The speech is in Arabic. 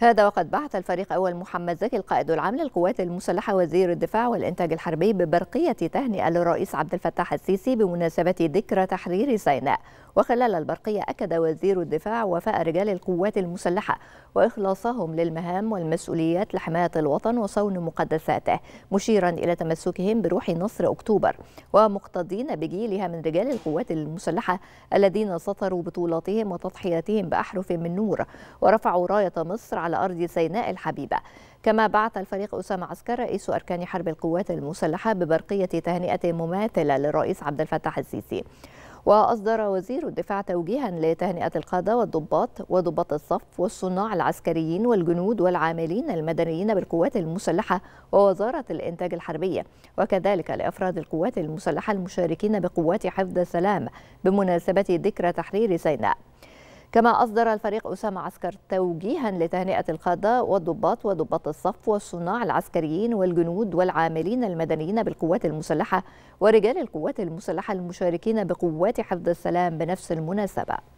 هذا وقد بعث الفريق أول محمد زكي القائد العام للقوات المسلحة وزير الدفاع والإنتاج الحربي ببرقية تهنئة للرئيس عبد الفتاح السيسي بمناسبة ذكرى تحرير سيناء وخلال البرقية أكد وزير الدفاع وفاء رجال القوات المسلحة وإخلاصهم للمهام والمسؤوليات لحماية الوطن وصون مقدساته مشيرا إلى تمسكهم بروح نصر أكتوبر ومقتضين بجيلها من رجال القوات المسلحة الذين سطروا بطولاتهم وتضحياتهم بأحرف من نور ورفعوا راية مصر على أرض سيناء الحبيبة كما بعث الفريق أسامة عسكر رئيس أركان حرب القوات المسلحة ببرقية تهنئة مماثلة للرئيس عبد الفتاح السيسي وأصدر وزير الدفاع توجيها لتهنئة القادة والضباط وضباط الصف والصناع العسكريين والجنود والعاملين المدنيين بالقوات المسلحة ووزارة الإنتاج الحربية وكذلك لأفراد القوات المسلحة المشاركين بقوات حفظ السلام بمناسبة ذكرى تحرير سيناء كما أصدر الفريق أسامة عسكر توجيها لتهنئة القادة والضباط وضباط الصف والصناع العسكريين والجنود والعاملين المدنيين بالقوات المسلحة ورجال القوات المسلحة المشاركين بقوات حفظ السلام بنفس المناسبة